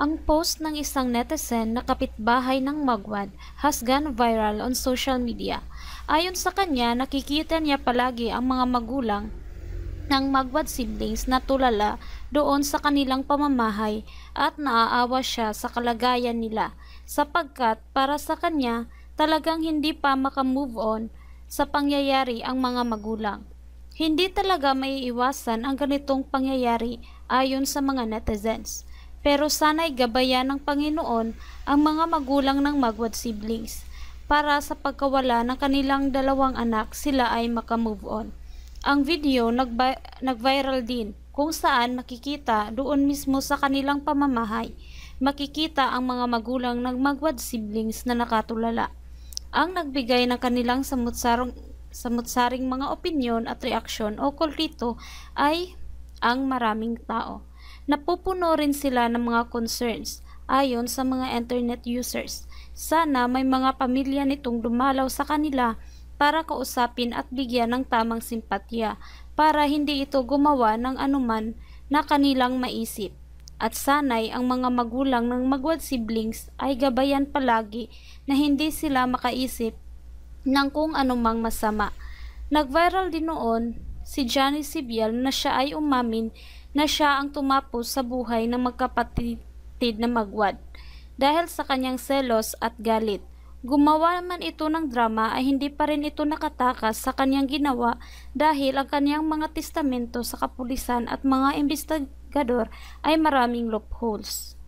Ang post ng isang netizen na kapitbahay ng Magwad has gone viral on social media. Ayon sa kanya, nakikita niya palagi ang mga magulang ng Magwad siblings na tulala doon sa kanilang pamamahay at naaawa siya sa kalagayan nila sapagkat para sa kanya talagang hindi pa makamove on sa pangyayari ang mga magulang. Hindi talaga may iwasan ang ganitong pangyayari ayon sa mga netizens. Pero sana'y gabayan ng Panginoon ang mga magulang ng magwad siblings para sa pagkawala ng kanilang dalawang anak sila ay makamove on. Ang video nag-viral din kung saan makikita doon mismo sa kanilang pamamahay. Makikita ang mga magulang ng magwad siblings na nakatulala. Ang nagbigay ng kanilang samutsarong samot-saring mga opinyon at reaksyon ukol rito ay ang maraming tao. Napupuno rin sila ng mga concerns ayon sa mga internet users. Sana may mga pamilya nitong dumalaw sa kanila para kausapin at bigyan ng tamang simpatya para hindi ito gumawa ng anuman na kanilang maisip. At sanay ang mga magulang ng magwad siblings ay gabayan palagi na hindi sila makaisip ng kung anumang masama. Nag-viral din noon si Johnny Sibial na siya ay umamin na siya ang tumapos sa buhay ng magkapatid na magwad dahil sa kanyang selos at galit. Gumawa man ito ng drama ay hindi pa rin ito nakatakas sa kanyang ginawa dahil ang kanyang mga testamento sa kapulisan at mga investigador ay maraming loopholes.